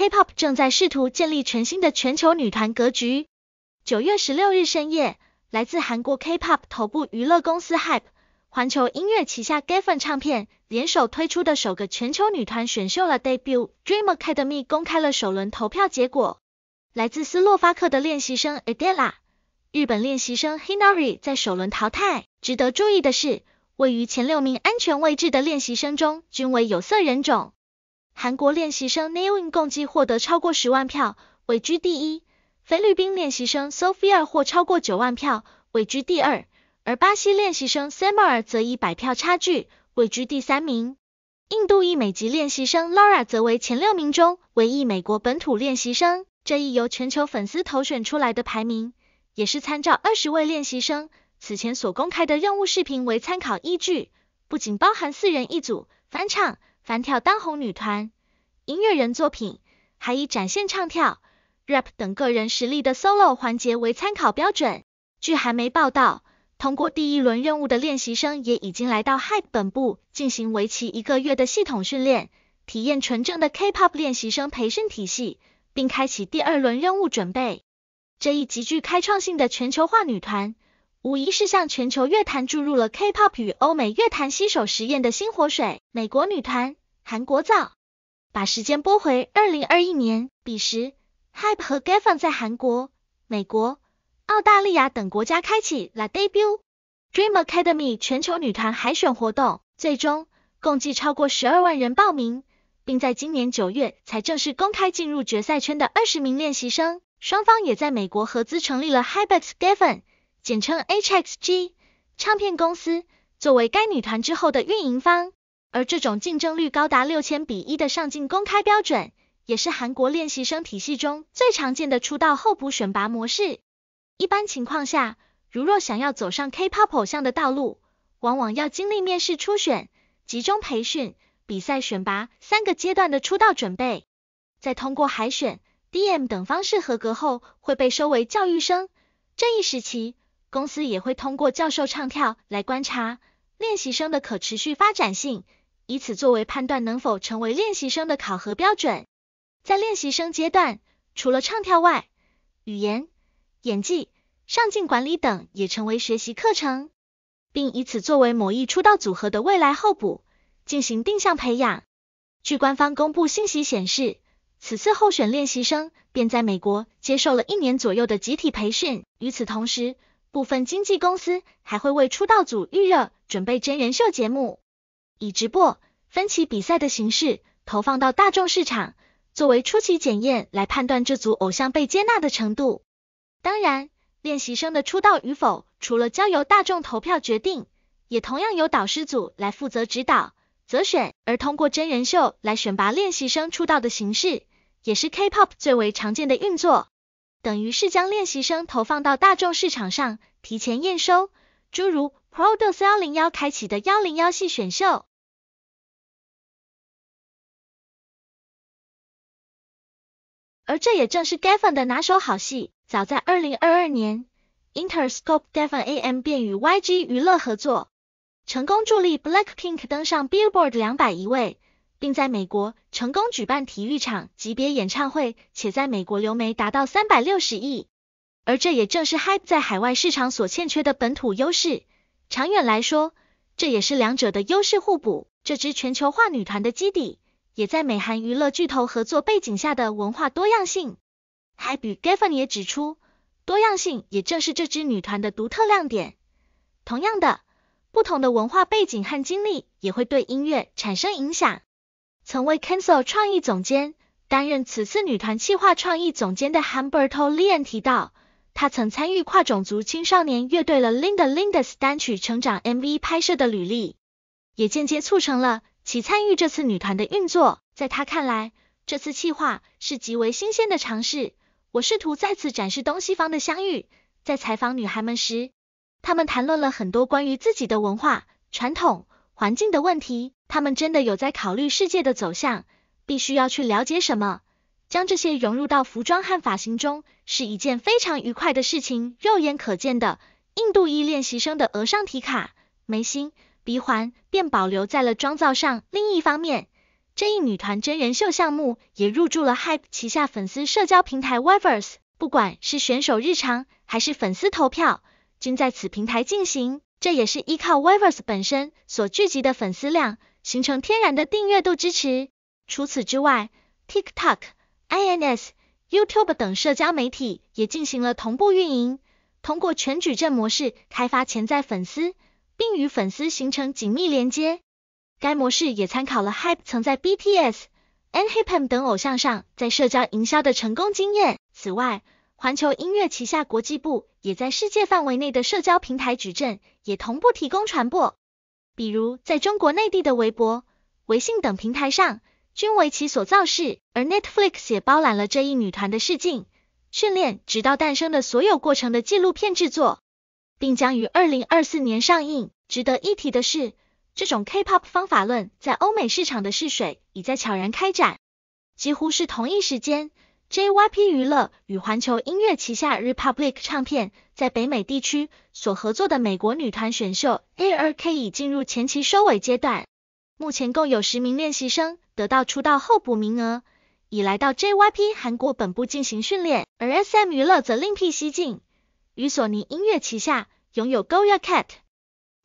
K-pop 正在试图建立全新的全球女团格局。九月十六日深夜，来自韩国 K-pop 头部娱乐公司 Hype、环球音乐旗下 g a f e n 唱片联手推出的首个全球女团选秀了 Debut Dream Academy 公开了首轮投票结果。来自斯洛伐克的练习生 Adela、日本练习生 h i n a r y 在首轮淘汰。值得注意的是，位于前六名安全位置的练习生中，均为有色人种。韩国练习生 n a e i n 共计获得超过十万票，位居第一；菲律宾练习生 Sophia 获超过九万票，位居第二；而巴西练习生 Samuel 则以百票差距位居第三名。印度裔美籍练习生 Laura 则为前六名中唯一美国本土练习生。这一由全球粉丝投选出来的排名，也是参照二十位练习生此前所公开的任务视频为参考依据，不仅包含四人一组翻唱。翻跳当红女团音乐人作品，还以展现唱跳、rap 等个人实力的 solo 环节为参考标准。据韩媒报道，通过第一轮任务的练习生也已经来到 Hype 本部进行为期一个月的系统训练，体验纯正的 K-pop 练习生培训体系，并开启第二轮任务准备。这一极具开创性的全球化女团。无疑是向全球乐坛注入了 K-pop 与欧美乐坛新手实验的新活水。美国女团、韩国造，把时间拨回二零二一年，彼时，Hype 和 Gavin 在韩国、美国、澳大利亚等国家开启了 debut Dream Academy 全球女团海选活动，最终共计超过十二万人报名，并在今年九月才正式公开进入决赛圈的二十名练习生。双方也在美国合资成立了 Hype Gavin。简称 HXG，唱片公司作为该女团之后的运营方。而这种竞争率高达六千比一的上镜公开标准，也是韩国练习生体系中最常见的出道候补选拔模式。一般情况下，如若想要走上 K-pop 偶像的道路，往往要经历面试初选、集中培训、比赛选拔三个阶段的出道准备。在通过海选、DM 等方式合格后，会被收为教育生。这一时期。公司也会通过教授唱跳来观察练习生的可持续发展性，以此作为判断能否成为练习生的考核标准。在练习生阶段，除了唱跳外，语言、演技、上镜管理等也成为学习课程，并以此作为某一出道组合的未来候补进行定向培养。据官方公布信息显示，此次候选练习生便在美国接受了一年左右的集体培训。与此同时，部分经纪公司还会为出道组预热，准备真人秀节目，以直播、分期比赛的形式投放到大众市场，作为初期检验来判断这组偶像被接纳的程度。当然，练习生的出道与否，除了交由大众投票决定，也同样由导师组来负责指导、择选。而通过真人秀来选拔练习生出道的形式，也是 K-pop 最为常见的运作。等于是将练习生投放到大众市场上提前验收，诸如 Produce 幺零幺开启的幺零幺系选秀，而这也正是 Gavin 的拿手好戏。早在二零二二年，Interscope Gavin A. M. 便与 YG 娱乐合作，成功助力 Blackpink 登上 Billboard 两百一位。并在美国成功举办体育场级别演唱会，且在美国流媒达到三百六十亿。而这也正是 Hype 在海外市场所欠缺的本土优势。长远来说，这也是两者的优势互补。这支全球化女团的基底，也在美韩娱乐巨头合作背景下的文化多样性。Hype Gavin 也指出，多样性也正是这支女团的独特亮点。同样的，不同的文化背景和经历也会对音乐产生影响。曾为 Cancel 创意总监，担任此次女团企划创意总监的 Humberto Leon 提到，他曾参与跨种族青少年乐队的 Linda Lindas 单曲《成长》MV 拍摄的履历，也间接促成了其参与这次女团的运作。在他看来，这次企划是极为新鲜的尝试。我试图再次展示东西方的相遇。在采访女孩们时，她们谈论了很多关于自己的文化传统。环境的问题，他们真的有在考虑世界的走向，必须要去了解什么，将这些融入到服装和发型中是一件非常愉快的事情。肉眼可见的，印度裔练习生的额上提卡、眉心、鼻环便保留在了妆造上。另一方面，这一女团真人秀项目也入驻了 Hype 旗下粉丝社交平台 Weverse，不管是选手日常还是粉丝投票，均在此平台进行。这也是依靠 Viverse 本身所聚集的粉丝量，形成天然的订阅度支持。除此之外，TikTok、INS、YouTube 等社交媒体也进行了同步运营，通过全矩阵模式开发潜在粉丝，并与粉丝形成紧密连接。该模式也参考了 Hype 曾在 BTS、n h i p o 等偶像上在社交营销的成功经验。此外，环球音乐旗下国际部也在世界范围内的社交平台矩阵也同步提供传播，比如在中国内地的微博、微信等平台上均为其所造势，而 Netflix 也包揽了这一女团的试镜、训练，直到诞生的所有过程的纪录片制作，并将于二零二四年上映。值得一提的是，这种 K-pop 方法论在欧美市场的试水已在悄然开展，几乎是同一时间。JYP 娱乐与环球音乐旗下 Republic 唱片在北美地区所合作的美国女团选秀 ARK 已进入前期收尾阶段，目前共有十名练习生得到出道候补名额，已来到 JYP 韩国本部进行训练。而 SM 娱乐则另辟蹊径，与索尼音乐旗下拥有 g o y a c a t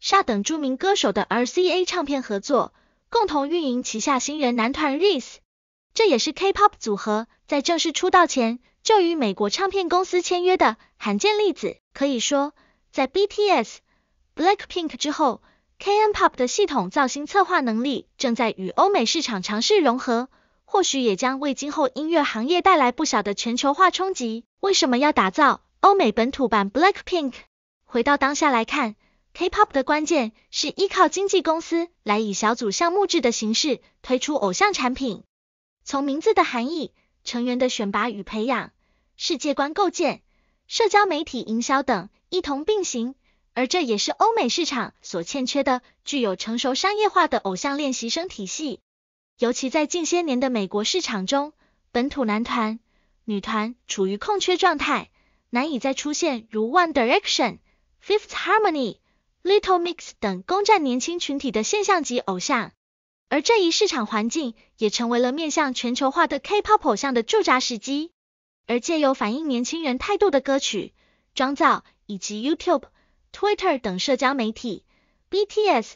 莎等著名歌手的 RCA 唱片合作，共同运营旗下新人男团 Rise。这也是 K-pop 组合在正式出道前就与美国唱片公司签约的罕见例子。可以说，在 BTS、Blackpink 之后，K-pop 的系统造型策划能力正在与欧美市场尝试融合，或许也将为今后音乐行业带来不小的全球化冲击。为什么要打造欧美本土版 Blackpink？回到当下来看，K-pop 的关键是依靠经纪公司来以小组项目制的形式推出偶像产品。从名字的含义、成员的选拔与培养、世界观构建、社交媒体营销等一同并行，而这也是欧美市场所欠缺的具有成熟商业化的偶像练习生体系。尤其在近些年的美国市场中，本土男团、女团处于空缺状态，难以再出现如 One Direction、Fifth Harmony、Little Mix 等攻占年轻群体的现象级偶像。而这一市场环境也成为了面向全球化的 K-pop 像的驻扎时机，而借由反映年轻人态度的歌曲、妆造以及 YouTube、Twitter 等社交媒体，BTS、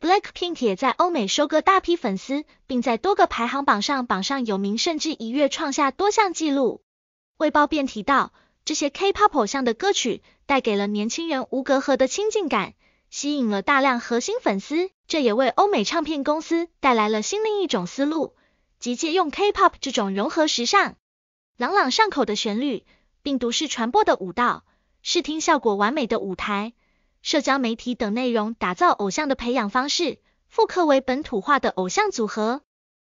Blackpink 也在欧美收割大批粉丝，并在多个排行榜上榜上有名，甚至一跃创下多项纪录。《卫报》便提到，这些 K-pop 像的歌曲带给了年轻人无隔阂的亲近感，吸引了大量核心粉丝。这也为欧美唱片公司带来了新另一种思路，即借用 K-pop 这种融合时尚、朗朗上口的旋律、病毒式传播的舞蹈、视听效果完美的舞台、社交媒体等内容打造偶像的培养方式，复刻为本土化的偶像组合。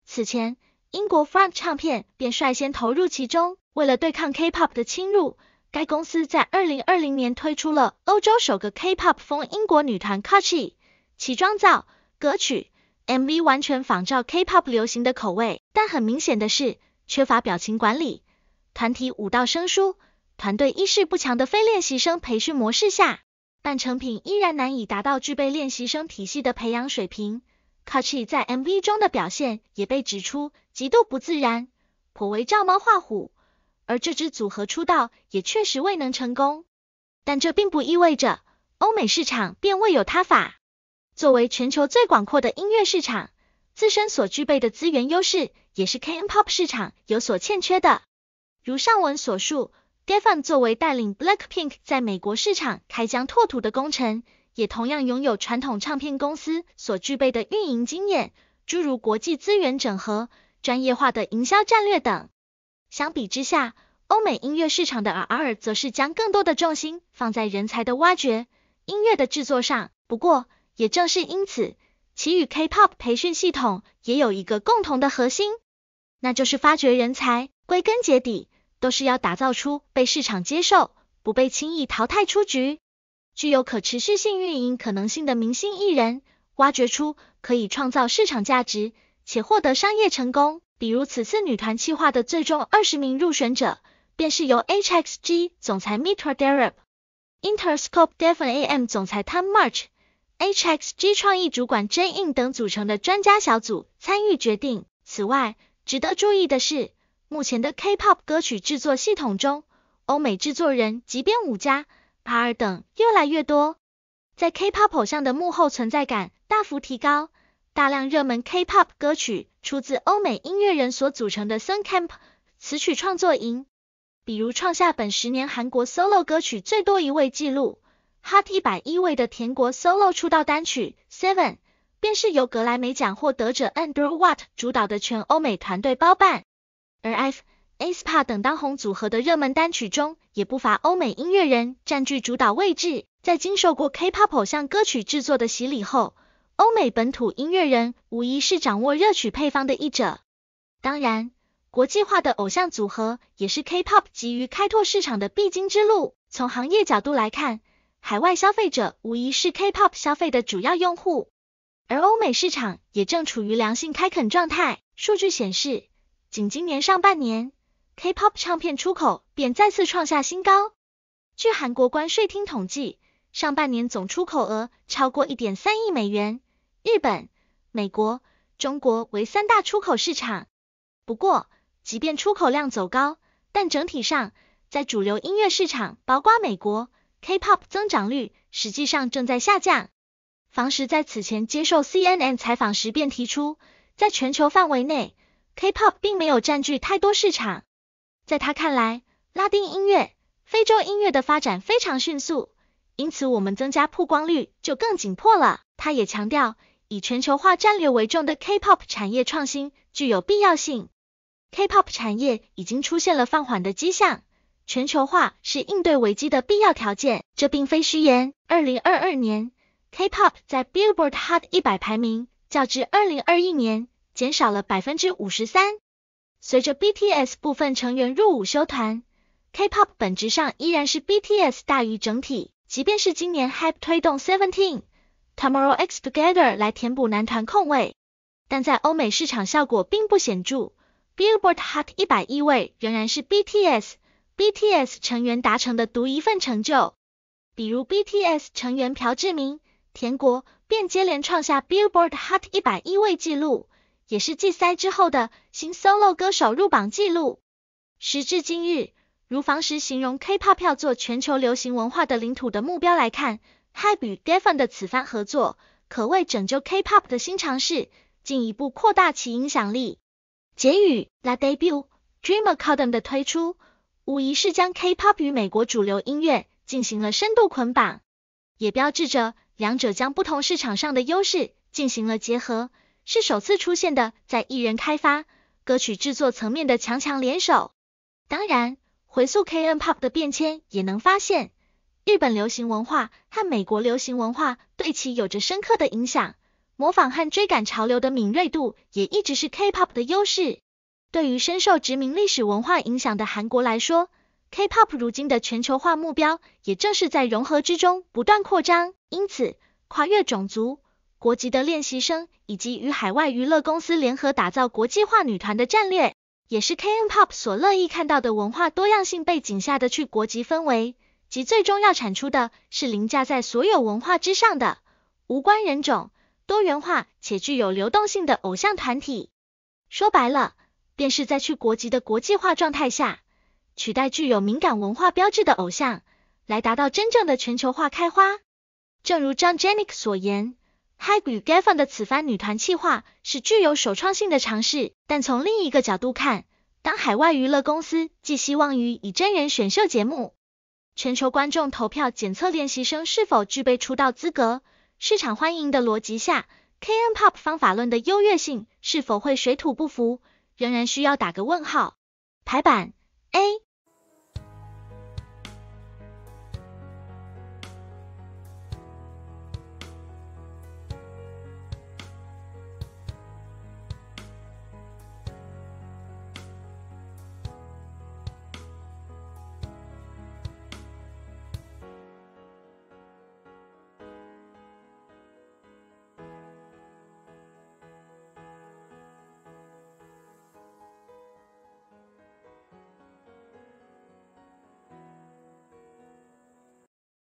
此前，英国 Front 唱片便率先投入其中，为了对抗 K-pop 的侵入，该公司在2020年推出了欧洲首个 K-pop 风英国女团 c a t c h i 起装照歌曲 MV 完全仿照 K-pop 流行的口味，但很明显的是缺乏表情管理，团体舞道生疏，团队意识不强的非练习生培训模式下，半成品依然难以达到具备练习生体系的培养水平。Kachi 在 MV 中的表现也被指出极度不自然，颇为照猫画虎。而这支组合出道也确实未能成功，但这并不意味着欧美市场便未有他法。作为全球最广阔的音乐市场，自身所具备的资源优势，也是 K-pop 市场有所欠缺的。如上文所述，Def f e n 作为带领 Blackpink 在美国市场开疆拓土的功臣，也同样拥有传统唱片公司所具备的运营经验，诸如国际资源整合、专业化的营销战略等。相比之下，欧美音乐市场的 RR 则是将更多的重心放在人才的挖掘、音乐的制作上。不过，也正是因此，其与 K-pop 培训系统也有一个共同的核心，那就是发掘人才。归根结底，都是要打造出被市场接受、不被轻易淘汰出局、具有可持续性运营可能性的明星艺人。挖掘出可以创造市场价值且获得商业成功，比如此次女团企划的最终二十名入选者，便是由 H X G 总裁 m i t a Darab、Interscope Def n a m 总裁 Tom March。H X G 创意主管真印等组成的专家小组参与决定。此外，值得注意的是，目前的 K-pop 歌曲制作系统中，欧美制作人即便五家、R 等越来越多，在 K-pop 像的幕后存在感大幅提高。大量热门 K-pop 歌曲出自欧美音乐人所组成的 Sun Camp 词曲创作营，比如创下本十年韩国 solo 歌曲最多一位纪录。Hot 一百一位的田国 Solo 出道单曲《Seven》便是由格莱美奖获得者 Andrew Watt 主导的全欧美团队包办，而 F、Aespa 等当红组合的热门单曲中也不乏欧美音乐人占据主导位置。在经受过 K-pop 偶像歌曲制作的洗礼后，欧美本土音乐人无疑是掌握热曲配方的一者。当然，国际化的偶像组合也是 K-pop 急于开拓市场的必经之路。从行业角度来看。海外消费者无疑是 K-pop 消费的主要用户，而欧美市场也正处于良性开垦状态。数据显示，仅今年上半年，K-pop 唱片出口便再次创下新高。据韩国关税厅统计，上半年总出口额超过1.3亿美元，日本、美国、中国为三大出口市场。不过，即便出口量走高，但整体上在主流音乐市场，包括美国。K-pop 增长率实际上正在下降。房石在此前接受 CNN 采访时便提出，在全球范围内，K-pop 并没有占据太多市场。在他看来，拉丁音乐、非洲音乐的发展非常迅速，因此我们增加曝光率就更紧迫了。他也强调，以全球化战略为重的 K-pop 产业创新具有必要性。K-pop 产业已经出现了放缓的迹象。全球化是应对危机的必要条件，这并非虚言。二零二二年，K-pop 在 Billboard Hot 一百排名较之二零二一年减少了百分之五十三。随着 BTS 部分成员入伍休团，K-pop 本质上依然是 BTS 大于整体。即便是今年 Hype 推动 Seventeen、Tomorrow X Together 来填补男团空位，但在欧美市场效果并不显著。Billboard Hot 一百一位仍然是 BTS。BTS 成员达成的独一份成就，比如 BTS 成员朴智明、田国便接连创下 Billboard Hot 一百一位纪录，也是继塞之后的新 Solo 歌手入榜纪录。时至今日，如房石形容 K-pop 票作全球流行文化的领土的目标来看，Hype 与 g a f e n 的此番合作可谓拯救 K-pop 的新尝试，进一步扩大其影响力。结语 La debut Dream a c a d e m 的推出。无疑是将 K-pop 与美国主流音乐进行了深度捆绑，也标志着两者将不同市场上的优势进行了结合，是首次出现的在艺人开发、歌曲制作层面的强强联手。当然，回溯 K-pop 的变迁，也能发现日本流行文化和美国流行文化对其有着深刻的影响，模仿和追赶潮流的敏锐度也一直是 K-pop 的优势。对于深受殖民历史文化影响的韩国来说，K-pop 如今的全球化目标，也正是在融合之中不断扩张。因此，跨越种族、国籍的练习生，以及与海外娱乐公司联合打造国际化女团的战略，也是 K-pop 所乐意看到的文化多样性背景下的去国籍氛围，及最终要产出的是凌驾在所有文化之上的、无关人种、多元化且具有流动性的偶像团体。说白了。便是在去国籍的国际化状态下，取代具有敏感文化标志的偶像，来达到真正的全球化开花。正如张 Jennick 所言 h y g g 与 g a f f o n 的此番女团企划是具有首创性的尝试。但从另一个角度看，当海外娱乐公司寄希望于以真人选秀节目、全球观众投票检测练习生是否具备出道资格、市场欢迎的逻辑下，K-pop 方法论的优越性是否会水土不服？仍然需要打个问号。排版 A。